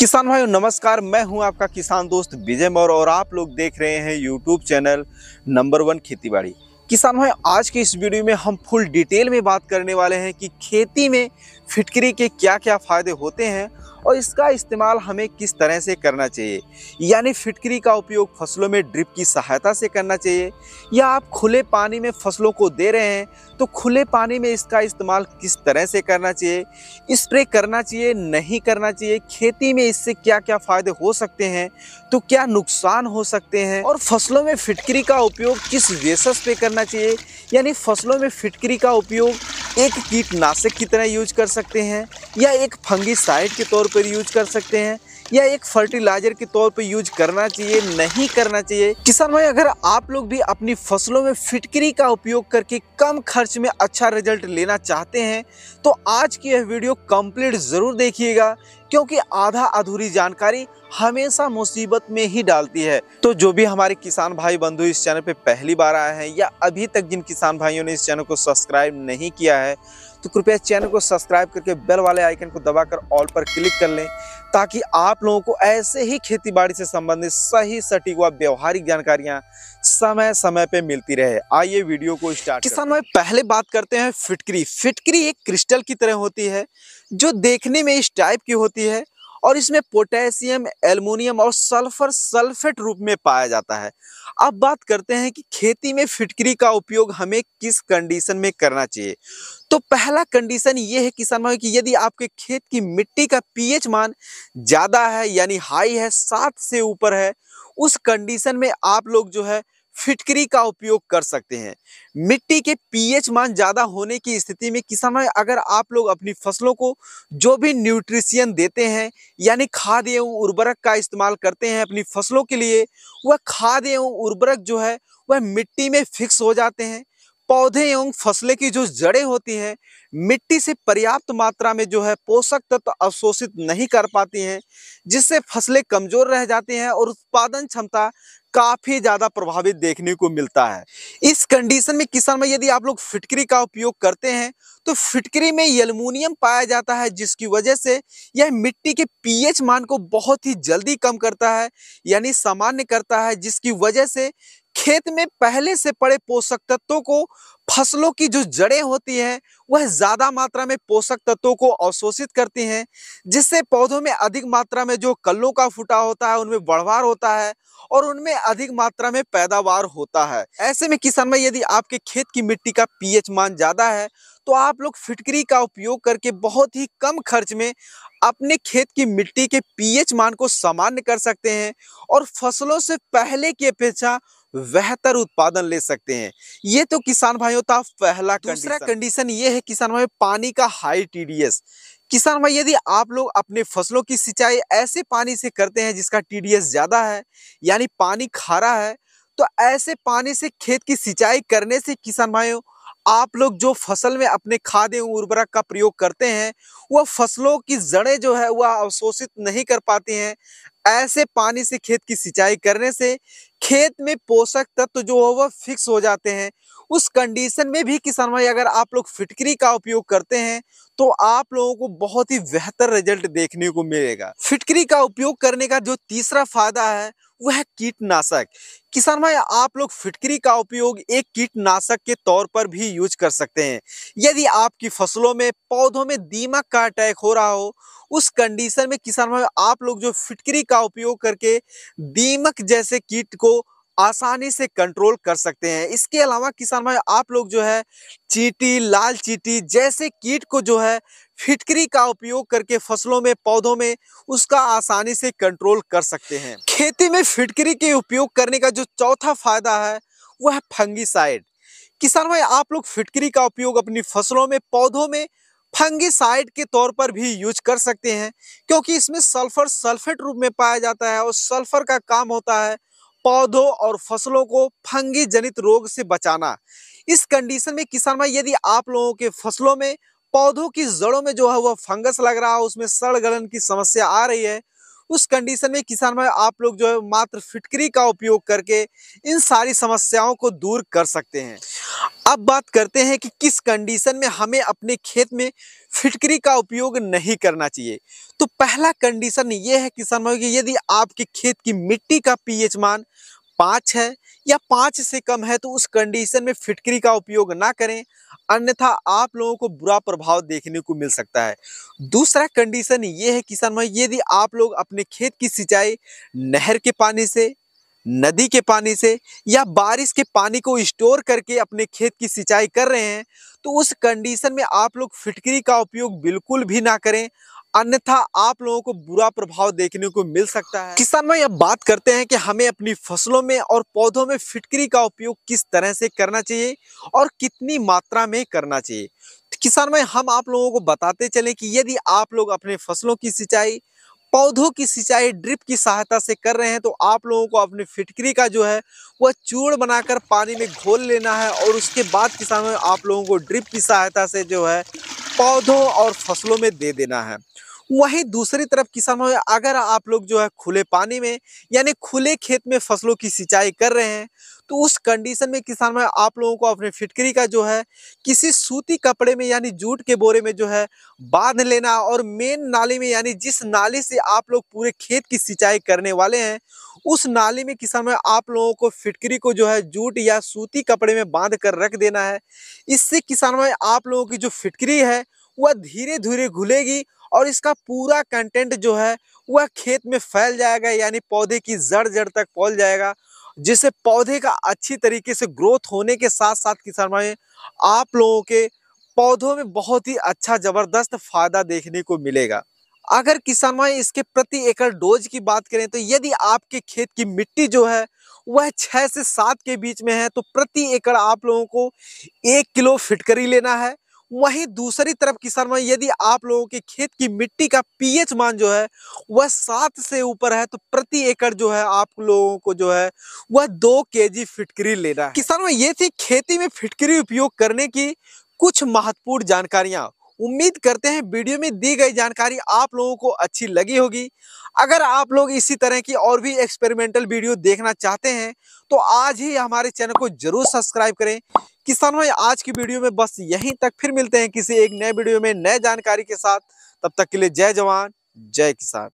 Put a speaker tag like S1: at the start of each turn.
S1: किसान भाइयों नमस्कार मैं हूं आपका किसान दोस्त विजय मौर्य और आप लोग देख रहे हैं यूट्यूब चैनल नंबर वन खेती बाड़ी किसान भाई आज के इस वीडियो में हम फुल डिटेल में बात करने वाले हैं कि खेती में फिटकरी के क्या क्या फ़ायदे होते हैं और इसका इस्तेमाल हमें किस तरह से करना चाहिए यानी फिटकरी का उपयोग फसलों में ड्रिप की सहायता से करना चाहिए या आप खुले पानी में फसलों को दे रहे हैं तो खुले पानी में इसका इस्तेमाल किस तरह से करना चाहिए स्प्रे करना चाहिए नहीं करना चाहिए खेती में इससे क्या क्या फ़ायदे हो सकते हैं तो क्या नुकसान हो सकते हैं और फसलों में फिटकरी का उपयोग किस वेसस पे करना चाहिए यानी फसलों में फिटकरी का उपयोग एक कीटनाशक की तरह यूज कर सकते हैं या एक फंगिसाइड के तौर पर यूज कर सकते हैं या एक फर्टिलाइजर के तौर पर यूज करना चाहिए नहीं करना चाहिए किसान भाई अगर आप लोग भी अपनी फसलों में फिटकरी का उपयोग करके कम खर्च में अच्छा रिजल्ट लेना चाहते हैं तो आज की यह वीडियो कंप्लीट ज़रूर देखिएगा क्योंकि आधा अधूरी जानकारी हमेशा मुसीबत में ही डालती है तो जो भी हमारे किसान भाई बंधु इस चैनल पे पहली बार आए हैं या अभी तक जिन किसान भाइयों ने इस चैनल को सब्सक्राइब नहीं किया है तो कृपया चैनल को सब्सक्राइब करके बेल वाले आइकन को दबाकर ऑल पर क्लिक कर लें ताकि आप लोगों को ऐसे ही खेतीबाड़ी से संबंधित सही सटीक व व्यवहारिक जानकारियां समय समय पे मिलती रहे आइए वीडियो को स्टार्ट किसान भाई पहले बात करते हैं फिटकरी फिटकरी एक क्रिस्टल की तरह होती है जो देखने में इस टाइप की होती होती है और इसमें पोटेशियम एल्यूमिनियम और सल्फर सल्फेट रूप में पाया जाता है अब बात करते हैं कि खेती में फिटकरी का उपयोग हमें किस कंडीशन में करना चाहिए तो पहला कंडीशन ये है किसान भाई कि यदि आपके खेत की मिट्टी का पीएच मान ज़्यादा है यानी हाई है सात से ऊपर है उस कंडीशन में आप लोग जो है फिटकरी का उपयोग कर सकते हैं मिट्टी के पीएच मान ज़्यादा होने की स्थिति में किसान अगर आप लोग अपनी फसलों को जो भी न्यूट्रिशियन देते हैं यानी खाद एवं उर्वरक का इस्तेमाल करते हैं अपनी फसलों के लिए वह खाद एवं उर्वरक जो है वह मिट्टी में फिक्स हो जाते हैं पौधे एवं फसलें की जो जड़ें होती हैं मिट्टी से पर्याप्त मात्रा में जो है पोषक तत्व अवशोषित नहीं कर पाती हैं जिससे फसलें कमज़ोर रह जाती हैं और उत्पादन क्षमता काफी ज्यादा प्रभावित देखने को मिलता है इस कंडीशन में किसान में यदि आप लोग फिटकरी का उपयोग करते हैं तो फिटकरी में एल्यूमिनियम पाया जाता है जिसकी वजह से यह मिट्टी के पीएच मान को बहुत ही जल्दी कम करता है यानी सामान्य करता है जिसकी वजह से खेत में पहले से पड़े पोषक तत्वों को फसलों की जो जड़ें होती हैं वह ज़्यादा मात्रा में पोषक तत्वों को अवशोषित करती हैं जिससे पौधों में अधिक मात्रा में जो कल्लों का फुटा होता है उनमें बढ़वार होता है और उनमें अधिक मात्रा में पैदावार होता है ऐसे में किसान में यदि आपके खेत की मिट्टी का पीएच मान ज़्यादा है तो आप लोग फिटकरी का उपयोग करके बहुत ही कम खर्च में अपने खेत की मिट्टी के पीएच मान को सामान्य कर सकते हैं और फसलों से पहले की अपेक्षा बेहतर उत्पादन ले सकते हैं ये तो किसान भाइयों का पहला दूसरा कंडीशन ये है किसान भाई पानी का हाई टीडीएस किसान भाई यदि आप लोग अपने फसलों की सिंचाई ऐसे पानी से करते हैं जिसका टीडीएस ज्यादा है यानी पानी खारा है तो ऐसे पानी से खेत की सिंचाई करने से किसान भाइयों आप लोग जो फसल में अपने खाद एवं उर्वरक का प्रयोग करते हैं वह फसलों की जड़ें जो है वह अवशोषित नहीं कर पाती हैं ऐसे पानी से खेत की सिंचाई करने से खेत में पोषक तत्व जो है वह फिक्स हो जाते हैं उस कंडीशन में भी किसान भाई अगर आप लोग फिटकरी का उपयोग करते हैं तो आप लोगों को बहुत ही बेहतर रिजल्ट देखने को मिलेगा फिटकरी का उपयोग करने का जो तीसरा फायदा है वह है कीटनाशक किसान भाई आप लोग फिटकरी का उपयोग एक कीटनाशक के तौर पर भी यूज कर सकते हैं यदि आपकी फसलों में पौधों में दीमक का अटैक हो रहा हो उस कंडीशन में किसान भाई आप लोग जो फिटकरी का का उपयोग करके दीमक जैसे कीट को आसानी से कंट्रोल कर सकते हैं इसके अलावा किसान भाई आप लोग जो है चीटी लाल चीटी जैसे कीट को जो है फिटकरी का उपयोग करके फसलों में पौधों में उसका आसानी से कंट्रोल कर सकते हैं खेती में फिटकरी के उपयोग करने का जो चौथा फायदा है वह है फंगिसाइड किसान भाई आप लोग फिटकरी का उपयोग अपनी फसलों में पौधों में फंगिसाइड के तौर पर भी यूज कर सकते हैं क्योंकि इसमें सल्फर सल्फेट रूप में पाया जाता है और सल्फर का काम होता है पौधों और फसलों को फंगी जनित रोग से बचाना इस कंडीशन में किसान भाई यदि आप लोगों के फसलों में पौधों की जड़ों में जो है वह फंगस लग रहा है उसमें सड़ गलन की समस्या आ रही है उस कंडीशन में किसान भाई आप लोग जो है मात्र फिटकरी का उपयोग करके इन सारी समस्याओं को दूर कर सकते हैं अब बात करते हैं कि किस कंडीशन में हमें अपने खेत में फिटकरी का उपयोग नहीं करना चाहिए तो पहला कंडीशन ये है किसान भाई कि यदि आपके खेत की मिट्टी का पीएच मान पाँच है या पाँच से कम है तो उस कंडीशन में फिटकरी का उपयोग ना करें अन्यथा आप लोगों को बुरा प्रभाव देखने को मिल सकता है दूसरा कंडीशन ये है किसान भाई यदि आप लोग अपने खेत की सिंचाई नहर के पानी से नदी के पानी से या बारिश के पानी को स्टोर करके अपने खेत की सिंचाई कर रहे हैं तो उस कंडीशन में आप लोग फिटकरी का उपयोग बिल्कुल भी ना करें अन्यथा आप लोगों को बुरा प्रभाव देखने को मिल सकता है किसान भाई अब बात करते हैं कि हमें अपनी फसलों में और पौधों में फिटकरी का उपयोग किस तरह से करना चाहिए और कितनी मात्रा में करना चाहिए किसान भाई हम आप लोगों को बताते चले कि यदि आप लोग अपने फसलों की सिंचाई पौधों की सिंचाई ड्रिप की सहायता से कर रहे हैं तो आप लोगों को अपनी फिटकरी का जो है वह चूड़ बनाकर पानी में घोल लेना है और उसके बाद किसानों आप लोगों को ड्रिप की सहायता से जो है पौधों और फसलों में दे देना है वहीं दूसरी तरफ किसानों अगर आप लोग जो है खुले पानी में यानी खुले खेत में फसलों की सिंचाई कर रहे हैं तो उस कंडीशन में किसान भाई आप लोगों को अपने फिटकरी का जो है किसी सूती कपड़े में यानी जूट के बोरे में जो है बांध लेना और मेन नाली में यानी जिस नाली से आप लोग पूरे खेत की सिंचाई करने वाले हैं उस नाली में किसान भाई आप लोगों को फिटकरी को जो है जूट या सूती कपड़े में बांध कर रख देना है इससे किसान भाई आप लोगों की जो फिटकरी है वह धीरे धीरे घुलेगी और इसका पूरा कंटेंट जो है वह खेत में फैल जाएगा यानी पौधे की जड़ जड़ तक पौल जाएगा जिससे पौधे का अच्छी तरीके से ग्रोथ होने के साथ साथ किसान भाई आप लोगों के पौधों में बहुत ही अच्छा जबरदस्त फायदा देखने को मिलेगा अगर किसान भाई इसके प्रति एकड़ डोज की बात करें तो यदि आपके खेत की मिट्टी जो है वह छः से सात के बीच में है तो प्रति एकड़ आप लोगों को एक किलो फिटकरी लेना है वहीं दूसरी तरफ किसान भाई यदि आप लोगों के खेत की मिट्टी का पीएच मान जो है वह सात से ऊपर है तो प्रति एकड़ जो है आप लोगों को जो है वह दो के जी फिटकरी लेना है किसान भाई ये थी खेती में फिटकरी उपयोग करने की कुछ महत्वपूर्ण जानकारियां उम्मीद करते हैं वीडियो में दी गई जानकारी आप लोगों को अच्छी लगी होगी अगर आप लोग इसी तरह की और भी एक्सपेरिमेंटल वीडियो देखना चाहते हैं तो आज ही हमारे चैनल को जरूर सब्सक्राइब करें किसान भाई आज की वीडियो में बस यहीं तक फिर मिलते हैं किसी एक नए वीडियो में नए जानकारी के साथ तब तक के लिए जय जवान जय किसान